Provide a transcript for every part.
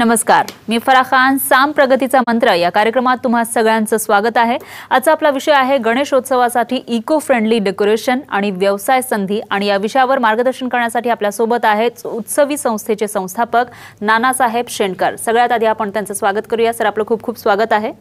नमस्कार मी फरा खान साम प्रगतीचा मंत्र या कार्यक्रमात तुम्हा सगळ्यांचं स्वागत आहे आजचा आपला विषय आहे गणेशोत्सवासाठी इको फ्रेंडली डेकोरेशन आणि व्यवसाय संधी आणि या विषयावर मार्गदर्शन करण्यासाठी आपल्यासोबत आहेत उत्सवी संस्थेचे संस्थापक नानासाहेब शेंडकर सगळ्यात आधी आपण त्यांचं स्वागत करूया सर आपलं खूप खूप स्वागत आहे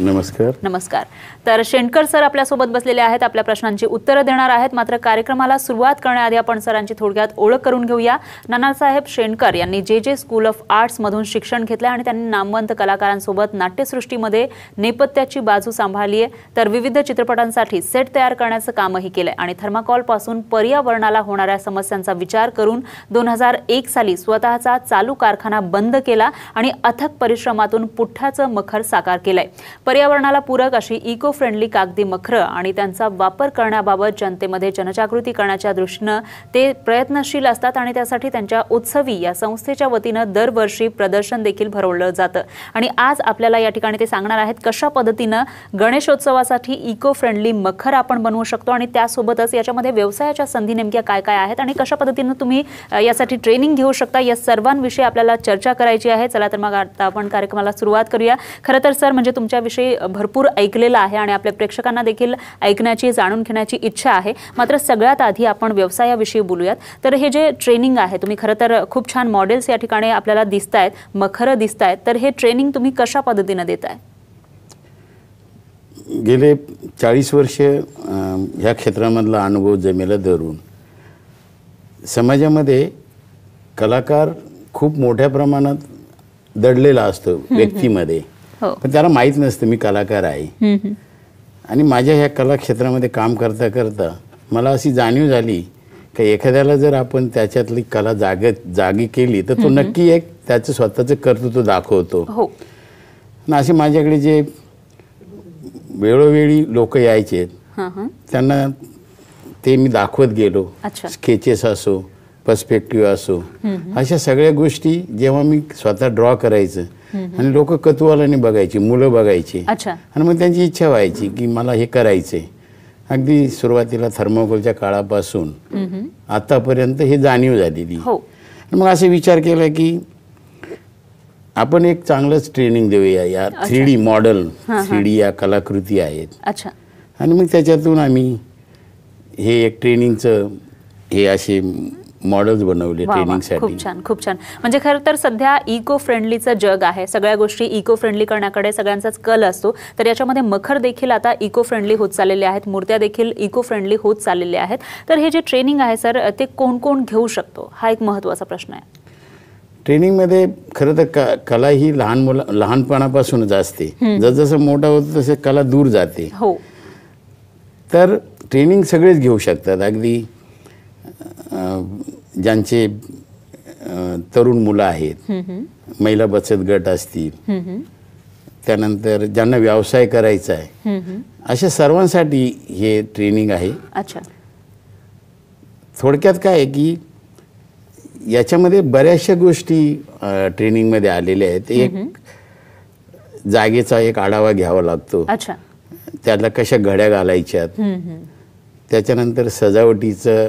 नमस्कार नमस्कार तर शेंडकर सर आपल्यासोबत बसलेले आहेत आपल्या प्रश्नांची उत्तरं देणार आहेत मात्र कार्यक्रमाला सुरुवात करण्याआधी आपण सरांची थोडक्यात ओळख करून घेऊया नानासाहेब शेंडकर यांनी जे जे स्कूल ऑफ आर्ट्समधून शिक्षण घेतलं आणि त्यांनी नामवंत कलाकारांसोबत नाट्यसृष्टीमध्ये नेपथ्याची बाजू सांभाळली आहे तर विविध चित्रपटांसाठी सेट तयार करण्याचं कामही केलंय आणि पासून पर्यावरणाला होणाऱ्या समस्यांचा विचार करून दोन हजार एक साली स्वतःचा चालू कारखाना बंद केला आणि अथक परिश्रमातून पुठ्ठाचं मखर साकार केलंय पर्यावरणाला पूरक अशी इको फ्रेंडली कागदी मखरं आणि त्यांचा वापर करण्याबाबत जनतेमध्ये जनजागृती करण्याच्या दृष्टीनं ते प्रयत्नशील असतात आणि त्यासाठी त्यांच्या उत्सवी या संस्थेच्या वतीनं दरवर्षी प्रदर्शन देखील भरवलं जातं आणि आज आपल्याला या ठिकाणी ते सांगणार आहेत कशा पद्धतीनं गणेशोत्सवासाठी इको फ्रेंडली मखर आपण बनवू शकतो आणि त्यासोबतच याच्यामध्ये व्यवसायाच्या संधी नेमक्या काय काय आहेत आणि कशा पद्धतीनं तुम्ही यासाठी ट्रेनिंग घेऊ शकता या सर्वांविषयी आपल्याला चर्चा करायची आहे चला तर मग आता आपण कार्यक्रमाला सुरुवात करूया खरं तर सर म्हणजे तुमच्या याविषयी भरपूर ऐकलेलं आहे आणि आपल्या प्रेक्षकांना देखील ऐकण्याची जाणून घेण्याची इच्छा आहे मात्र सगळ्यात आधी आपण व्यवसायाविषयी बोलूयात तर हे जे ट्रेनिंग आहे तुम्ही खरं तर खूप छान मॉडेल्स या ठिकाणी आपल्याला दिसत आहेत मखरं दिसत आहेत तर हे ट्रेनिंग तुम्ही कशा पद्धतीनं देत आहे गेले चाळीस वर्ष ह्या क्षेत्रामधला अनुभव जमेला धरून समाजामध्ये कलाकार खूप मोठ्या प्रमाणात दडलेला असतो व्यक्तीमध्ये हो. पण त्याला माहीत नसतं मी कलाकार आहे आणि माझ्या ह्या कलाक्षेत्रामध्ये काम करता करता मला अशी जाणीव झाली की एखाद्याला जर आपण त्याच्यातली कला जागे जागी केली तर तो नक्की एक त्याचं स्वतःचं कर्तृत्व दाखवतो हो. असे माझ्याकडे जे वेळोवेळी लोक यायचे त्यांना ते मी दाखवत गेलो स्केचेस असो पर्स्पेक्टिव्ह असो अशा सगळ्या गोष्टी जेव्हा मी स्वतः ड्रॉ करायचं आणि लोक कतुवालाने बघायची मुलं बघायची आणि मग त्यांची इच्छा व्हायची की मला हे करायचंय अगदी सुरुवातीला थर्मोकोलच्या काळापासून आतापर्यंत हे जाणीव झालेली हो. मग असे विचार केला की आपण एक चांगलंच ट्रेनिंग देऊया या three D model three D या कलाकृती आहेत आणि मग त्याच्यातून आम्ही हे एक ट्रेनिंगचं हे असे मॉडेल्स बनवले ट्रेनिंगसाठी खूप छान खूप छान म्हणजे खरं तर सध्या इको फ्रेंडलीचं जग आहे सगळ्या गोष्टी इको फ्रेंडली करण्याकडे सगळ्यांचाच कल असतो तर याच्यामध्ये मखर देखील आता इको फ्रेंडली होत चाललेले आहेत मूर्त्या देखील इको फ्रेंडली होत चाललेल्या आहेत तर हे जे ट्रेनिंग आहे सर ते कोण कोण घेऊ शकतो हा एक महत्त्वाचा प्रश्न आहे ट्रेनिंगमध्ये खरं तर कला ही लहान मुला लहानपणापासूनच असते जसं मोठा होतो तसे कला दूर जाते हो तर ट्रेनिंग सगळेच घेऊ शकतात अगदी ज्यांचे तरुण मुलं आहेत महिला बचत गट असतील त्यानंतर ज्यांना व्यवसाय करायचा आहे अशा सर्वांसाठी हे ट्रेनिंग आहे अच्छा थोडक्यात काय आहे की याच्यामध्ये बऱ्याचशा गोष्टी ट्रेनिंगमध्ये आलेल्या आहेत एक जागेचा एक आढावा घ्यावा लागतो त्याला कशा घड्या घालायच्यात त्याच्यानंतर सजावटीचं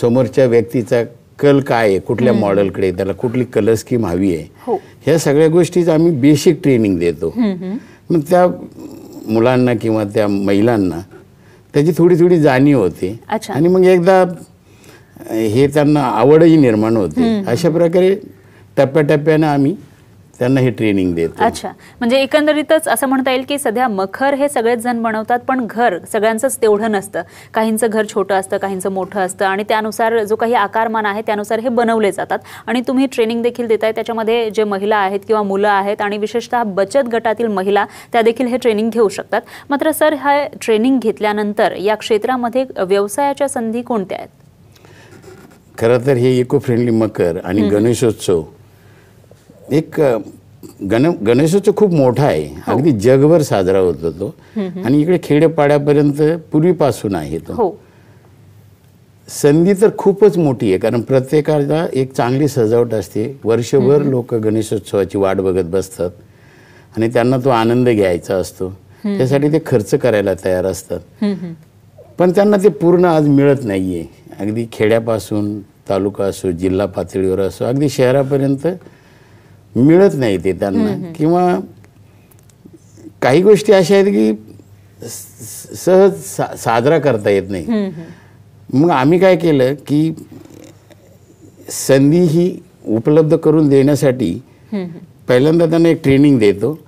समोरच्या व्यक्तीचा कल काय आहे कुठल्या मॉडेलकडे त्याला कुठली कलर स्कीम हवी आहे हो. ह्या सगळ्या गोष्टीच आम्ही बेसिक ट्रेनिंग देतो मग त्या मुलांना किंवा त्या महिलांना त्याची थोडी थोडी जाणीव होते आणि मग एकदा हे त्यांना आवडही निर्माण होते अशा प्रकारे टप्प्याटप्प्यानं आम्ही त्यांना हे ट्रेनिंग देत अच्छा म्हणजे एकंदरीतच असं म्हणता येईल की सध्या मखर हे सगळेच जण बनवतात पण घर सगळ्यांचंच तेवढं नसतं काहींचं घर छोटं असतं काहींचं मोठं असतं आणि त्यानुसार जो काही आकारमान आहे त्यानुसार हे बनवले जातात आणि तुम्ही ट्रेनिंग देखील देताय त्याच्यामध्ये जे महिला आहेत किंवा मुलं आहेत आणि विशेषतः बचत गटातील महिला त्या देखील हे ट्रेनिंग घेऊ शकतात मात्र सर हा ट्रेनिंग घेतल्यानंतर या क्षेत्रामध्ये व्यवसायाच्या संधी कोणत्या आहेत खरं तर हे इको फ्रेंडली मकर आणि गणेशोत्सव एक गण गणेशोत्सव खूप मोठा आहे हो. अगदी जगभर साजरा होतो तो आणि इकडे खेडेपाड्यापर्यंत पूर्वीपासून आहे तो हो. संधी तर खूपच मोठी आहे कारण प्रत्येकाला एक चांगली सजावट असते वर्षभर लोक गणेशोत्सवाची वाट बघत बसतात आणि त्यांना तो आनंद घ्यायचा असतो त्यासाठी ते खर्च करायला तयार असतात पण त्यांना ते पूर्ण आज मिळत नाहीये अगदी खेड्यापासून तालुका असो जिल्हा पातळीवर असो अगदी शहरापर्यंत मिळत नाही ते त्यांना किंवा काही गोष्टी अशा आहेत की सहज साजरा करता येत नाही मग आम्ही काय केलं की संधी ही उपलब्ध करून देण्यासाठी पहिल्यांदा त्यांना एक ट्रेनिंग देतो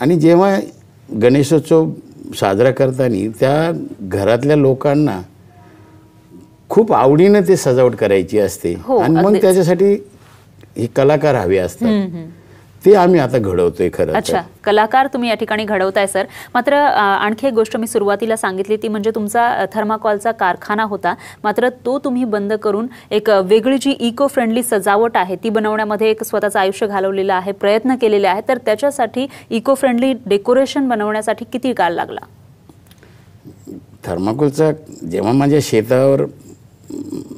आणि जेव्हा गणेशोत्सव साजरा करताना त्या घरातल्या लोकांना खूप आवडीनं ते सजावट करायची असते हो, आणि मग त्याच्यासाठी हे कलाकार हवे असतात ते आम्ही आता घडवतोय खरं अच्छा कलाकार तुम्ही या ठिकाणी घडवताय सर मात्र आणखी एक गोष्ट मी सुरुवातीला सांगितली ती म्हणजे तुमचा थर्माकॉलचा कारखाना होता मात्र तो तुम्ही बंद करून एक वेगळी जी इको फ्रेंडली सजावट आहे ती बनवण्यामध्ये एक स्वतःचं आयुष्य घालवलेलं आहे प्रयत्न केलेले आहे तर त्याच्यासाठी इको फ्रेंडली डेकोरेशन बनवण्यासाठी किती काळ लागला थर्माकोलचा जेव्हा माझ्या शेतावर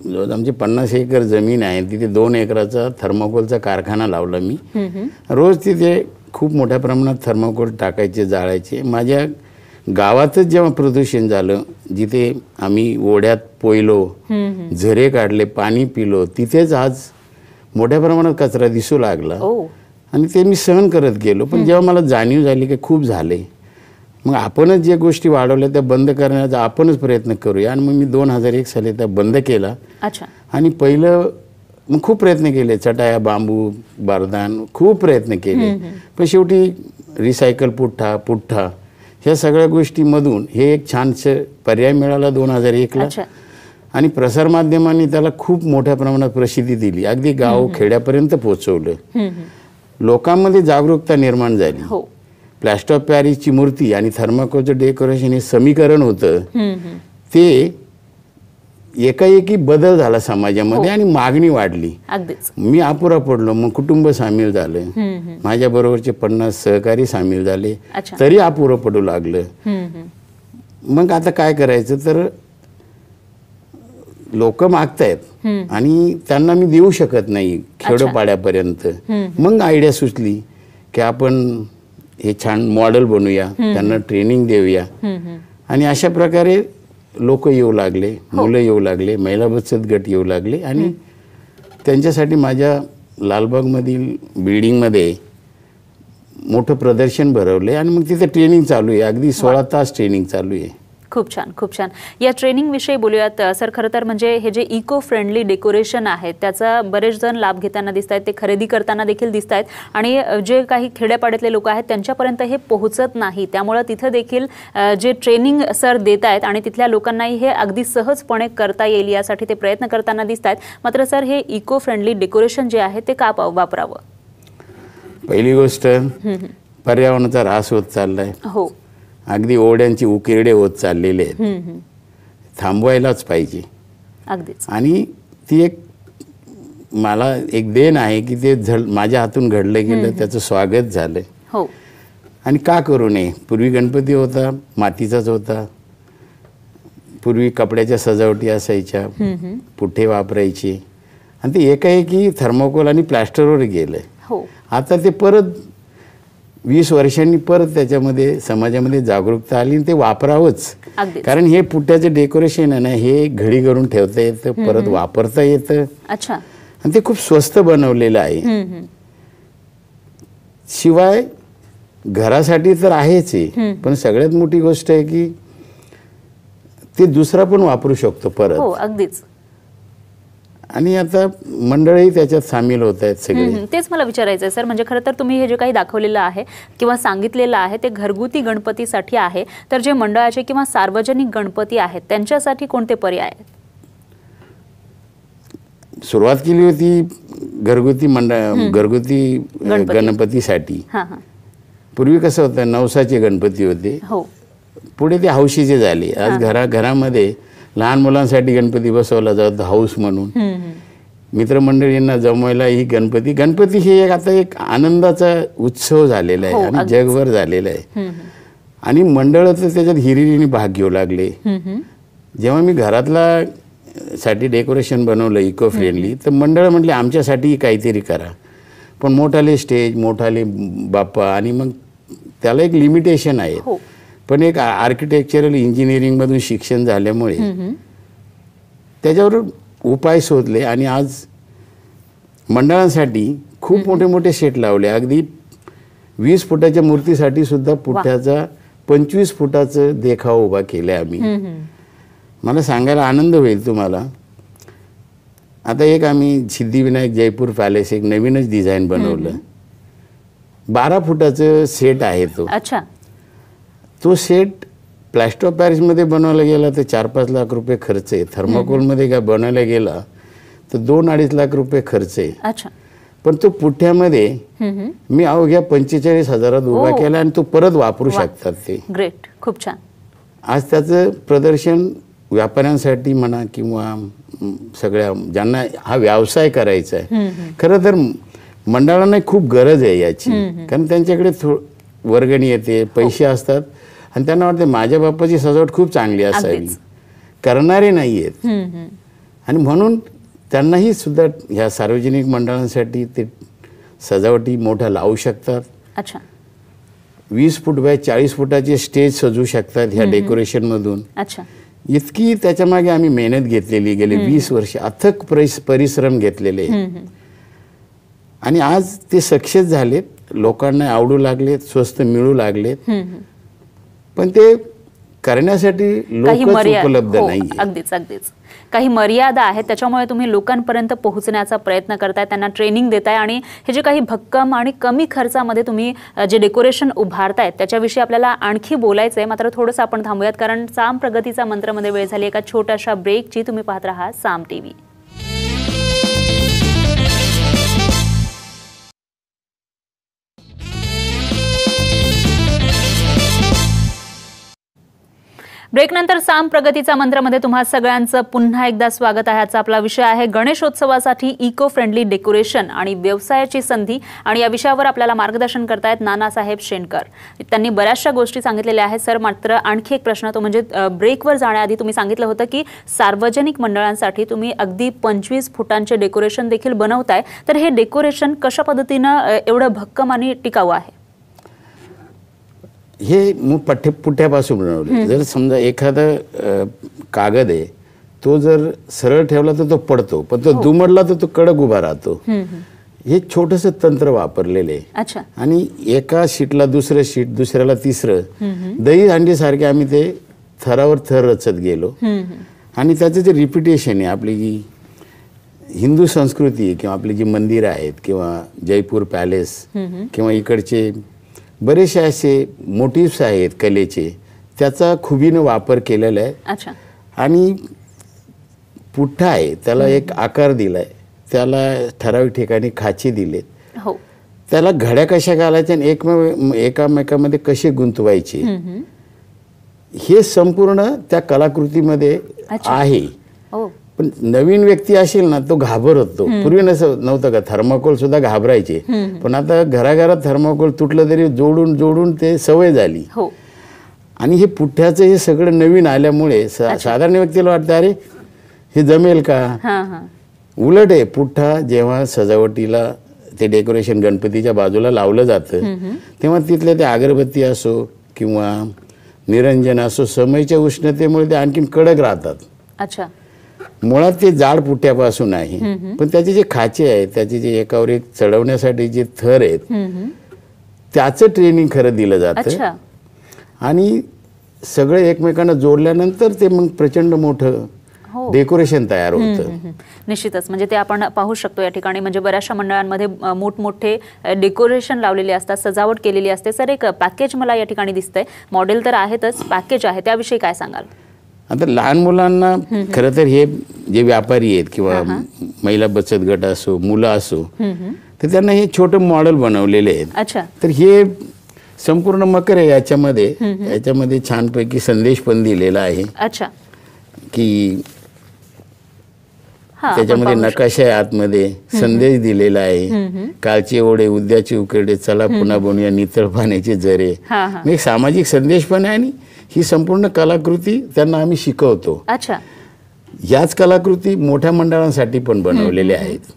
जवळ आमची पन्नास एकर जमीन आहे तिथे दोन एकराचा थर्मोकोलचा कारखाना लावला मी रोज तिथे खूप मोठ्या प्रमाणात थर्माकोल टाकायचे जाळायचे माझ्या गावातच जेव्हा प्रदूषण झालं जिथे आम्ही ओढ्यात पोयलो झरे काढले पाणी पिलो तिथेच आज मोठ्या प्रमाणात कचरा दिसू लागला आणि ते मी सहन करत गेलो पण जेव्हा मला जाणीव झाली की खूप झाले मग आपणच ज्या गोष्टी वाढवल्या त्या बंद करण्याचा आपणच प्रयत्न करूया आणि मग मी दोन हजार एक साली त्या बंद केला आणि पहिलं मग खूप प्रयत्न केले चटाया बांबू बारदान खूप प्रयत्न केले पण शेवटी रिसायकल पुठ्ठा पुठ्ठा ह्या सगळ्या गोष्टीमधून हे एक छानसं पर्याय मिळाला दोन हजार एकला आणि प्रसारमाध्यमांनी त्याला खूप मोठ्या प्रमाणात प्रसिद्धी दिली अगदी गाव खेड्यापर्यंत पोहोचवलं लोकांमध्ये जागरूकता निर्माण झाली हो. प्लॅस्टर ऑफ पॅरिसची मूर्ती आणि थर्माकोलचं डेकोरेशन हे समीकरण होतं ते एकाएकी बदल झाला समाजामध्ये हो. आणि मागणी वाढली मी अपुरा पडलो मग कुटुंब सामील झालं माझ्या बरोबरचे पन्नास सहकारी सामील झाले तरी अपुरं पडू लागलं मग आता काय करायचं तर लोक मागतायत आणि त्यांना मी देऊ शकत नाही खेडोपाड्यापर्यंत मग आयडिया सुचली की आपण हे छान मॉडेल बनूया त्यांना ट्रेनिंग देऊया आणि अशा प्रकारे लोक येऊ लागले हो. मुलं येऊ लागले महिला बचत गट येऊ लागले आणि त्यांच्यासाठी माझ्या लालबागमधील बिल्डिंगमध्ये मोठं प्रदर्शन भरवलं आहे आणि मग तिथे ट्रेनिंग चालू आहे अगदी सोळा तास ट्रेनिंग चालू आहे खूप छान खूप छान या ट्रेनिंग विषयी बोलूयात सर खरं तर म्हणजे हे जे इको फ्रेंडली डेकोरेशन आहे त्याचा बरेच जण लाभ घेताना दिसत आहेत ते खरेदी करताना देखील दिसत आहेत आणि जे काही खेड्यापाड्यातले लोक आहेत त्यांच्यापर्यंत हे पोहोचत नाही त्यामुळे तिथं देखील जे ट्रेनिंग सर देत आणि तिथल्या लोकांनाही हे अगदी सहजपणे करता येईल यासाठी ते प्रयत्न करताना दिसत आहेत मात्र सर हे इको फ्रेंडली डेकोरेशन जे आहे ते का वापरावं पहिली गोष्ट पर्यावरणाचा ऱ्हास होत चाललाय हो अगदी ओढ्यांची उकिरडे होत चाललेले आहेत थांबवायलाच पाहिजे आणि ती एक मला एक देण आहे की ते झड माझ्या हातून घडलं गेलं त्याचं स्वागत झालं हो आणि का करू नये पूर्वी गणपती होता मातीचाच होता पूर्वी कपड्याच्या सजावटी असायच्या पुठे वापरायची आणि ते एक आहे की थर्मोकोल आणि प्लॅस्टरवर गेलंय हो आता ते परत वीस वर्षांनी परत त्याच्यामध्ये समाजामध्ये जागरूकता आली ते वापरावंच कारण हे पुट्याचं डेकोरेशन आहे ना हे घडी करून ठेवता येतं परत वापरता येतं अच्छा आणि ते खूप स्वस्त बनवलेलं आहे शिवाय घरासाठी तर आहेच आहे पण सगळ्यात मोठी गोष्ट आहे की ते दुसरा पण वापरू शकतो परत हो अगदीच आणि आता मंडळही त्याच्यात सामील होत आहेत सगळे तेच मला विचारायचं आहे सर म्हणजे खरं तर तुम्ही हे जे काही दाखवलेलं आहे किंवा सांगितलेलं आहे ते घरगुती गणपतीसाठी आहे तर जे मंडळाचे किंवा सार्वजनिक गणपती आहेत त्यांच्यासाठी कोणते पर्याय आहेत सुरुवात केली होती घरगुती मंडळ घरगुती गणपतीसाठी पूर्वी कसं होतं नवसाचे गणपती होते हो पुढे ते हौशीचे झाले आज घरा घरामध्ये लहान मुलांसाठी गणपती बसवला जातो हाऊस म्हणून मित्रमंडळींना जमवायला ही गणपती गणपती हे एक आता एक आनंदाचा उत्सव झालेला आहे हो, आणि जगभर झालेला आहे आणि मंडळ तर त्याच्यात हिरिरीने भाग घेऊ लागले जेव्हा मी घरातला साठी डेकोरेशन बनवलं इको फ्रेंडली तर मंडळ म्हटले आमच्यासाठी काहीतरी करा पण मोठाले स्टेज मोठाले बाप्पा आणि मग त्याला एक लिमिटेशन आहे हो. पण एक आर्किटेक्चरल इंजिनिअरिंगमधून शिक्षण झाल्यामुळे त्याच्यावर उपाय शोधले आणि आज मंडळांसाठी खूप मोठे मोठे सेट लावले अगदी वीस फुटाच्या मूर्तीसाठी सुद्धा पुठ्याचा पंचवीस फुटाचं देखाव उभा केलं आम्ही मला सांगायला आनंद होईल तुम्हाला आता एक आम्ही सिद्धिविनायक जयपूर पॅलेस एक नवीनच डिझाईन बनवलं बारा फुटाचं सेट आहे तो अच्छा तो सेट प्लॅस्टर ऑफ पॅरिसमध्ये बनवला गेला तर चार पाच लाख रुपये खर्च आहे थर्माकोलमध्ये काय बनवला गेला तर दोन अडीच लाख रुपये खर्च आहे पण तो पुठ्यामध्ये मी अवघ्या पंचेचाळीस हजारात उभा केला आणि तो परत वापरू शकतात ते ग्रेट खूप छान आज त्याचं प्रदर्शन व्यापाऱ्यांसाठी म्हणा किंवा सगळ्या ज्यांना हा व्यवसाय करायचा आहे खरं तर मंडळांना खूप गरज आहे याची कारण त्यांच्याकडे वर्गणी येते पैसे हो. असतात आणि त्यांना वाटते माझ्या बाप्पाची सजावट खूप चांगली असावी करणारे नाही आहेत आणि म्हणून त्यांनाही सुद्धा ह्या सार्वजनिक मंडळांसाठी ते सजावटी मोठ्या लावू शकतात अच्छा वीस फूट बाय चाळीस फुटाचे स्टेज सजू शकतात ह्या डेकोरेशनमधून अच्छा इतकी मागे आम्ही मेहनत घेतलेली गेले वीस वर्ष अथक परिश्रम घेतलेले आणि आज ते सक्सेस झालेत लोकांना आवडू लागलेत स्वस्त मिळू लागलेत पण ते करण्यासाठी उपलब्ध हो, नाही अगदीच अगदीच काही मर्यादा आहेत त्याच्यामुळे तुम्ही लोकांपर्यंत पोहोचण्याचा प्रयत्न करताय त्यांना ट्रेनिंग देताय आणि हे जे काही भक्कम आणि कमी खर्चामध्ये तुम्ही जे डेकोरेशन उभारतायत त्याच्याविषयी आपल्याला आणखी बोलायचंय मात्र थोडंसं आपण थांबूयात कारण साम प्रगतीचा मंत्रमध्ये वेळ झाली एका छोट्याशा ब्रेकची तुम्ही पाहत राहा साम टी व्ही ब्रेकनंतर साम प्रगतीचा मंत्रामध्ये तुम्हा सगळ्यांचं पुन्हा एकदा स्वागत आहे आजचा आपला विषय आहे गणेशोत्सवासाठी इको फ्रेंडली डेकोरेशन आणि व्यवसायाची संधी आणि या विषयावर आपल्याला मार्गदर्शन करतायत नानासाहेब शेणकर त्यांनी बऱ्याचशा गोष्टी सांगितलेल्या आहेत सर मात्र आणखी एक प्रश्न तो म्हणजे ब्रेकवर जाण्याआधी तुम्ही सांगितलं होतं की सार्वजनिक मंडळांसाठी तुम्ही अगदी पंचवीस फुटांचे डेकोरेशन देखील बनवताय तर हे डेकोरेशन कशा पद्धतीनं एवढं भक्कम आणि टिकाऊ आहे हे मग पठ्ठे पुठ्यापासून बनवले जर समजा एखादा कागद आहे तो जर सरळ ठेवला तर तो पडतो पण तो हो. दुमडला तर तो कडक उभा राहतो हे छोटस तंत्र वापरलेले आणि एका शीटला दुसरं शीट दुसऱ्याला तिसरं दही हांडी सारखे आम्ही ते थरावर थर रचत गेलो आणि त्याचं जे रिपिटेशन आहे आपली जी हिंदू संस्कृती किंवा आपली जी मंदिरं आहेत किंवा जयपूर पॅलेस किंवा इकडचे बरेचसे असे मोटिव्स आहेत कलेचे त्याचा खुबीनं वापर केलेला आहे आणि पुठ्ठा आहे त्याला एक आकार दिलाय त्याला ठराविक ठिकाणी खाचे दिलेत हो त्याला घड्या कशा घालायच्या आणि एकमेव एकामेकामध्ये कसे गुंतवायचे हे संपूर्ण त्या कलाकृतीमध्ये आहे पण नवीन व्यक्ती असेल ना तो घाबरतो पूर्वी नसं नव्हतं का थर्माकोल सुद्धा घाबरायचे पण आता घराघरात थर्माकोल तुटलं तरी जोडून जोडून ते सवय झाली हो। आणि हे पुठ्ठ्याचं हे सगळं नवीन आल्यामुळे साधारण व्यक्तीला वाटतं अरे हे जमेल का उलट आहे पुठ्ठा जेव्हा सजावटीला ते डेकोरेशन गणपतीच्या बाजूला लावलं जातं तेव्हा तिथल्या ते अगरबत्ती असो किंवा निरंजन असो समयच्या उष्णतेमुळे ते आणखीन कडक राहतात अच्छा मुळात ते जाड पुट्यापासून आहे पण त्याचे जे खाचे आहेत त्याचे जे एकावर एक चढवण्यासाठी जे थर आहेत त्याच ट्रेनिंग खरं दिलं जातं आणि सगळे एकमेकांना जोडल्यानंतर ते मग प्रचंड मोठं डेकोरेशन हो. तयार होतं निश्चितच म्हणजे ते आपण पाहू शकतो या ठिकाणी म्हणजे बऱ्याचशा मंडळांमध्ये मोठमोठे डेकोरेशन लावलेले असतात सजावट केलेली असते सर एक पॅकेज मला या ठिकाणी दिसतंय मॉडेल तर आहेतच पॅकेज आहे त्याविषयी काय सांगाल आता लहान मुलांना खरं तर हे जे व्यापारी आहेत किंवा महिला बचत गट असो मुलं असो तर त्यांना हे छोटे मॉडेल बनवलेले आहेत तर हे संपूर्ण मकर आहे याच्यामध्ये याच्यामध्ये छानपैकी संदेश पण दिलेला आहे की त्याच्यामध्ये नकाशा आहे आतमध्ये संदेश दिलेला आहे कालचे ओढे उद्याचे उकडे चला पुन्हा बनूया नितळ पाण्याचे जरे म्हणजे एक सामाजिक संदेश पण आहे आणि ही संपूर्ण कलाकृती त्यांना आम्ही शिकवतो अच्छा याच कलाकृती मोठ्या मंडळांसाठी पण बनवलेल्या आहेत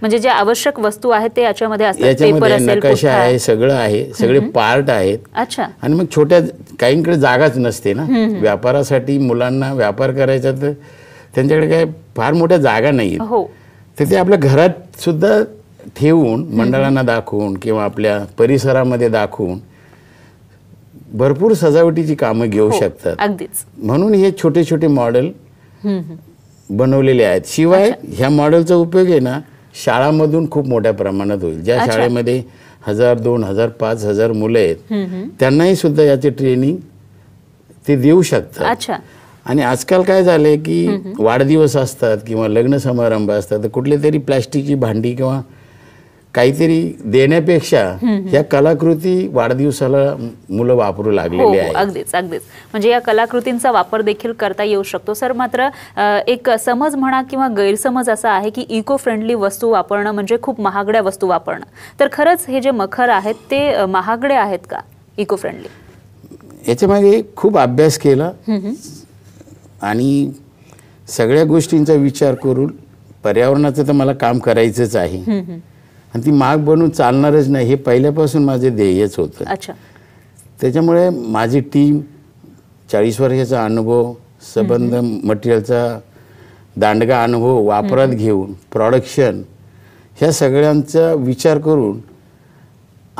म्हणजे जे आवश्यक वस्तू आहेत ते याच्यामध्ये याच्यामध्ये नकाशा आहे सगळं आहे सगळे पार्ट आहेत अच्छा आणि मग छोट्या काहींकडे जागाच नसते ना व्यापारासाठी मुलांना व्यापार करायचा तर त्यांच्याकडे काय फार मोठ्या जागा नाही हो. तर ते आपल्या घरात सुद्धा ठेवून मंडळांना दाखवून किंवा आपल्या परिसरामध्ये दाखवून भरपूर सजावटीची कामं घेऊ हो, शकतात अगदीच म्हणून हे छोटे छोटे मॉडेल बनवलेले आहेत शिवाय ह्या मॉडेलचा उपयोग आहे ना शाळांमधून खूप मोठ्या प्रमाणात होईल ज्या शाळेमध्ये हजार दोन हजार पाच हजार मुलं आहेत त्यांनाही सुद्धा याचे ट्रेनिंग ते देऊ शकतात आणि आजकाल काय झालंय की वाढदिवस असतात किंवा लग्न समारंभ असतात तर कुठले तरी प्लॅस्टिकची भांडी किंवा काहीतरी देण्यापेक्षा या कलाकृती वाढदिवसाला मुलं वापरू लागलेली हो, हो, आहे अगदीच अगदीच म्हणजे या कलाकृतींचा वापर देखील करता येऊ शकतो सर मात्र एक समज म्हणा किंवा गैरसमज असा आहे की इको फ्रेंडली वस्तू वापरणं म्हणजे खूप महागड्या वस्तू वापरणं तर खरंच हे जे मखर आहेत ते महागडे आहेत का इको फ्रेंडली याच्यामागे खूप अभ्यास केला आणि सगळ्या गोष्टींचा विचार करून पर्यावरणाचं तर मला काम करायचंच आहे आणि ती माग बनून चालणारच नाही हे पहिल्यापासून माझे ध्येयच होतं अच्छा त्याच्यामुळे माझी टीम चाळीस वर्षाचा अनुभव संबंध मटेरियलचा दांडगा अनुभव वापरात घेऊन प्रॉडक्शन ह्या सगळ्यांचा विचार करून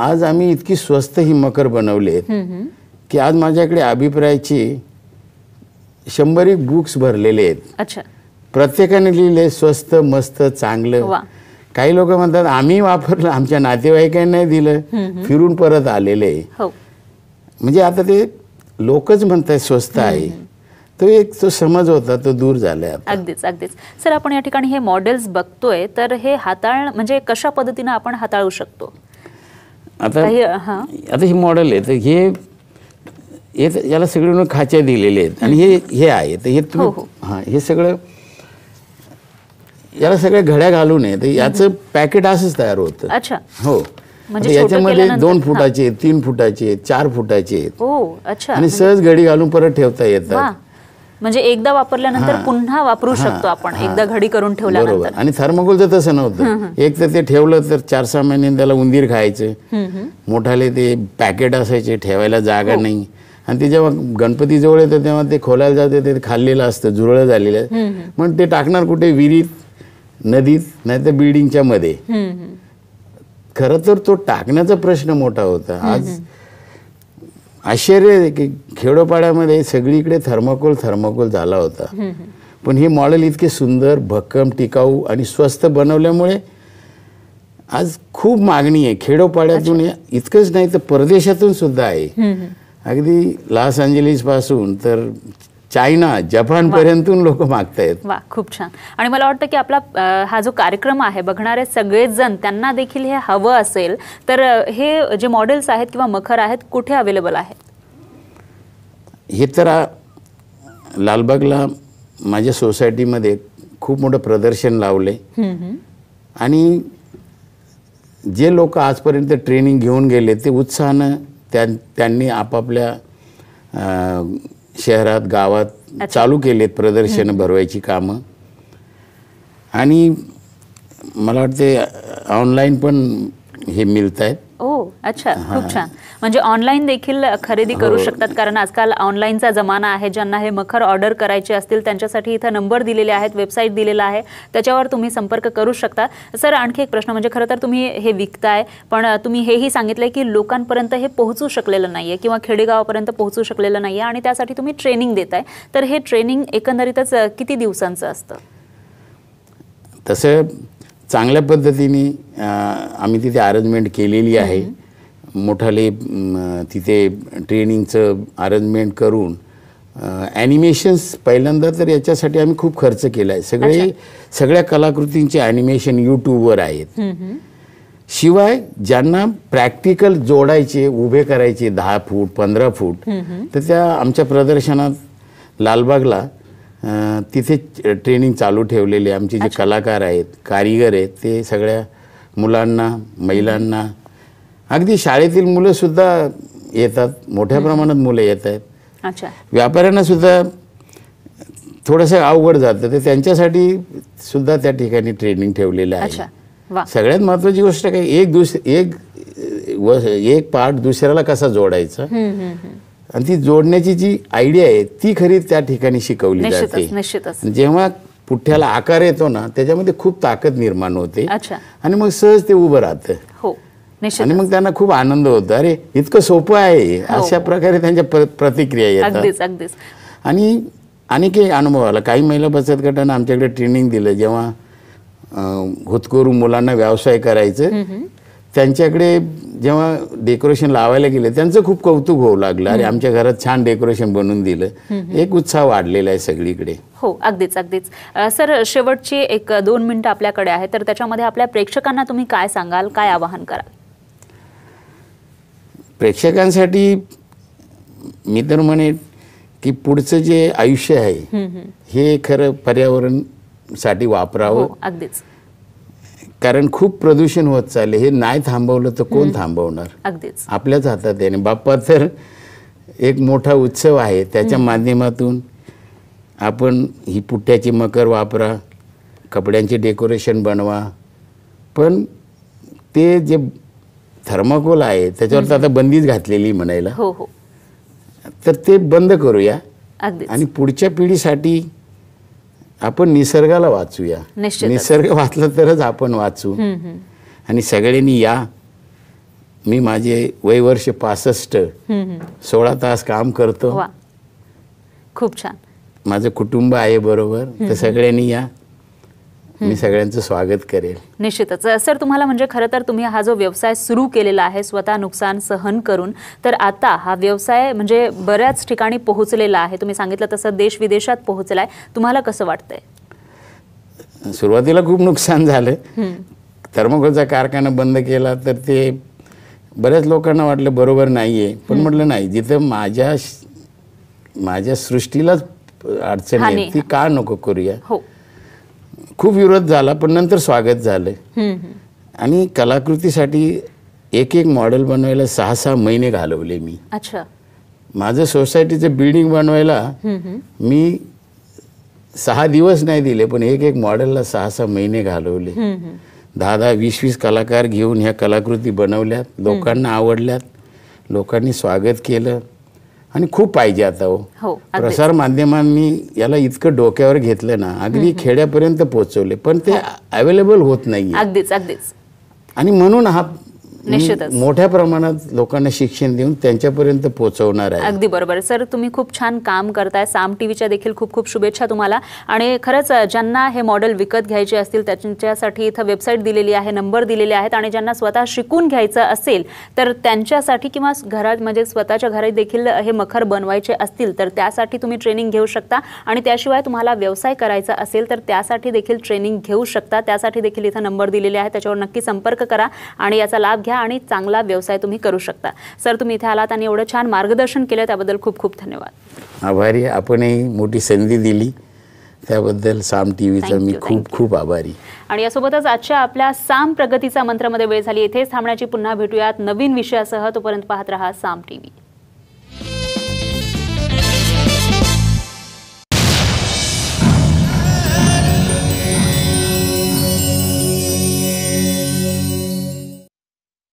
आज आम्ही इतकी स्वस्त ही मकर बनवले की आज माझ्याकडे शंभर शंभरी बुक्स भरलेले आहेत प्रत्येकाने लिहिले स्वस्त मस्त चांगलं काही लोक म्हणतात आम्ही वापरलं आमच्या नातेवाईकांना दिलं फिरून परत आलेले हो. म्हणजे आता ते लोकच म्हणतात स्वस्त आहे तो एक तो समज होता तो दूर झालाय अगदीच अगदीच सर आपण या ठिकाणी हे मॉडेल्स बघतोय तर हे हाताळ म्हणजे कशा पद्धतीनं आपण हाताळू शकतो आता आता हे मॉडेल आहे तर हे याला सगळे खाच्या दिलेले आहेत आणि हे हे आहे तर हे तुम्ही हो, हो. हे सगळं याला सगळ्या घड्या घालू नये तर याचं पॅकेट असंच तयार होत अच्छा हो म्हणजे याच्यामध्ये दोन फुटाचे तीन फुटाचे आहेत चार फुटाचे आहेत आणि म्हणजे सहज घडी घालून परत ठेवता येतात म्हणजे एकदा वापरल्यानंतर पुन्हा वापरू शकतो आपण एकदा घडी करून ठेवल्यानंतर आणि थर्माकोलचं तसं नव्हतं एक तर ते ठेवलं तर चार सहा महिने त्याला उंदीर खायचं मोठाले ते पॅकेट असायचे ठेवायला जागा हो. नाही आणि ते जेव्हा गणपती जवळ येतं तेव्हा ते खोलायला जाते ते खाल्लेलं असतं झुरळ झालेलं मग ते टाकणार कुठे विहिरीत नदीत नाही तर बिल्डिंगच्या मध्ये खरं तर तो टाकण्याचा प्रश्न मोठा होता आज आश्चर्य की खेडोपाड्यामध्ये सगळीकडे थर्माकोल थर्माकोल झाला होता पण हे मॉडेल इतके सुंदर भक्कम टिकाऊ आणि स्वस्त बनवल्यामुळे आज खूप मागणी आहे खेडोपाड्यातून इतकंच नाही तर परदेशातून सुद्धा आहे अगदी लॉस पासून तर चायना पर्यंत लोक मागतायत वा खूप छान आणि मला वाटतं की आपला हा जो कार्यक्रम आहे बघणारे सगळेच जण त्यांना देखील हे हवं असेल तर हे जे मॉडेल्स आहेत किंवा मखर आहेत कुठे अवेलेबल आहेत हे तर लालबागला माझ्या सोसायटीमध्ये खूप मोठं प्रदर्शन लावले आणि जे लोक आजपर्यंत ट्रेनिंग घेऊन गेले ते उत्साहानं त्यांनी आपापल्या शहरात गावात चालू केलेत प्रदर्शन भरवायची कामं आणि मला वाटते ऑनलाईन पण हे मिळत आहेत ओ अच्छा खूप छान म्हणजे ऑनलाईन देखील खरेदी करू हो. शकतात कारण आजकाल ऑनलाईनचा जमाना आहे ज्यांना हे मखर ऑर्डर करायचे असतील त्यांच्यासाठी इथं नंबर दिलेले आहेत वेबसाईट दिलेला आहे त्याच्यावर तुम्ही संपर्क करू शकता सर आणखी एक प्रश्न म्हणजे खरं तर तुम्ही हे विकताय पण तुम्ही हेही सांगितलंय की लोकांपर्यंत हे पोहोचू शकलेलं नाही आहे किंवा खेडेगावापर्यंत पोहोचू शकलेलं नाही आहे आणि त्यासाठी तुम्ही ट्रेनिंग देताय तर हे ट्रेनिंग एकंदरीतच किती दिवसांचं असतं तसं चांगल्या पद्धतीने आम्ही तिथे अरेंजमेंट केलेली आहे मोठाले तिथे ट्रेनिंगचं अरेंजमेंट करून ॲनिमेशन्स पहिल्यांदा तर याच्यासाठी आम्ही खूप खर्च केला आहे सगळे सगळ्या कलाकृतींचे ॲनिमेशन यूट्यूबवर आहेत शिवाय ज्यांना प्रॅक्टिकल जोडायचे उभे करायचे दहा फूट पंधरा फूट तर त्या आमच्या प्रदर्शनात लालबागला तिथे ट्रेनिंग चालू ठेवलेले आमचे जे कलाकार आहेत कारीगर आहेत ते सगळ्या मुलांना महिलांना अगदी शाळेतील मुलं सुद्धा येतात मोठ्या प्रमाणात मुलं येत आहेत व्यापाऱ्यांना सुद्धा थोडंसं अवघड जातं तर त्यांच्यासाठी सुद्धा त्या ठिकाणी ट्रेनिंग ठेवलेलं आहे सगळ्यात महत्वाची गोष्ट काय एक दुस एक एक पार्ट दुसऱ्याला कसा जोडायचा आणि ती जोडण्याची जी आयडिया आहे ती खरी त्या ठिकाणी शिकवली जाते जेव्हा पुठ्याला आकार येतो ना त्याच्यामध्ये खूप ताकद निर्माण होते आणि मग सहज ते उभं राहतं हो. आणि मग त्यांना खूप आनंद होतो अरे इतकं सोपं आहे हो. अशा प्रकारे त्यांच्या प्रतिक्रिया येतात आणि आणखी अनुभव आला काही महिला बचत गटानं आमच्याकडे ट्रेनिंग दिलं जेव्हा होतकरू मुलांना व्यवसाय करायचं त्यांच्याकडे जेव्हा डेकोरेशन लावायला गेले त्यांचं खूप कौतुक होऊ लागलं अरे आमच्या घरात छान डेकोरेशन बनवून दिलं एक उत्साह वाढलेला आहे सगळीकडे हो अगदीच अगदीच सर शेवटची एक दोन मिनिटं आपल्याकडे आहे तर त्याच्यामध्ये आपल्या प्रेक्षकांना तुम्ही काय सांगाल काय आवाहन कराल प्रेक्षकांसाठी मी तर म्हणेन की पुढचं जे आयुष्य आहे हे खरं साठी वापरावं हो, अगदीच कारण खूप प्रदूषण होत चालले हे नाही थांबवलं तर कोण थांबवणार अगदीच आपल्याच हातात येणे बाप्पा तर एक मोठा उत्सव आहे त्याच्या माध्यमातून आपण ही पुठ्याची मकर वापरा कपड्यांचे डेकोरेशन बनवा पण ते जे थर्माकोल आहे त्याच्यावर आता बंदीच घातलेली म्हणायला हो हो तर ते बंद करूया आणि पुढच्या पिढीसाठी आपण निसर्गाला वाचूया निसर्ग वाचला तरच आपण वाचू आणि सगळ्यांनी या मी माझे वय वर्ष पासष्ट सोळा तास काम करतो खूप छान माझं कुटुंब आहे बरोबर तर सगळ्यांनी या मी सगळ्यांचं स्वागत करेल निश्चितच सर तुम्हाला म्हणजे खरं तर तुम्ही हा जो व्यवसाय सुरू केलेला आहे स्वतः नुकसान सहन करून तर आता हा व्यवसाय म्हणजे बऱ्याच ठिकाणी पोहोचलेला आहे तुम्ही सांगितलं तसं देश विदेशात पोहोचला तुम्हाला कसं वाटतंय सुरुवातीला खूप नुकसान झालं थर्मकोलचा कारखाना बंद केला तर ते बऱ्याच लोकांना वाटलं बरोबर नाही पण म्हटलं नाही जिथं माझ्या माझ्या सृष्टीलाच अडचण आहे ती का नको करूया हो खूप विरोध झाला पण नंतर स्वागत झालं आणि कलाकृतीसाठी एक एक मॉडेल बनवायला सहा सहा महिने घालवले मी अच्छा माझं सोसायटीचं बिल्डिंग बनवायला मी सहा दिवस नाही दिले पण एक एक मॉडेलला सहा सहा महिने घालवले दहा दहा वीस वीस कलाकार घेऊन ह्या कलाकृती बनवल्यात लोकांना आवडल्यात लोकांनी स्वागत केलं आणि खूप पाहिजे आता हो, हो प्रसार माध्यमांनी याला इतकं डोक्यावर घेतलं ना अगदी खेड्यापर्यंत पोहोचवले पण ते अवेलेबल हो. होत नाही अगदीच अगदीच आणि म्हणून हा निश्चितच मोठ्या प्रमाणात लोकांना शिक्षण देऊन त्यांच्यापर्यंत पोहोचवणार आहे अगदी बरोबर सर तुम्ही खूप छान काम करताय साम टीव्हीच्या देखील खूप खूप शुभेच्छा तुम्हाला आणि खरंच ज्यांना हे मॉडेल विकत घ्यायचे असतील त्यांच्यासाठी इथं वेबसाईट दिलेली आहे नंबर दिलेले आहेत आणि ज्यांना स्वतः शिकून घ्यायचं असेल तर त्यांच्यासाठी किंवा घरात म्हणजे स्वतःच्या घरात देखील हे मखर बनवायचे असतील तर त्यासाठी तुम्ही ट्रेनिंग घेऊ शकता आणि त्याशिवाय तुम्हाला व्यवसाय करायचा असेल तर त्यासाठी देखील ट्रेनिंग घेऊ शकता त्यासाठी देखील इथं नंबर दिलेले आहे त्याच्यावर नक्की संपर्क करा आणि याचा लाभ घ्या घ्या आणि चांगला व्यवसाय तुम्ही करू शकता सर तुम्ही इथे आलात आणि एवढं छान मार्गदर्शन केलं त्याबद्दल खूप खूप धन्यवाद आभारी आपणही मोठी संधी दिली त्याबद्दल साम टी व्हीचा मी खूप खूप आभारी आणि यासोबतच आजच्या आपल्या साम प्रगतीचा मंत्रामध्ये वेळ झाली इथेच थांबण्याची पुन्हा भेटूयात नवीन विषयासह तोपर्यंत पाहत रहा साम टी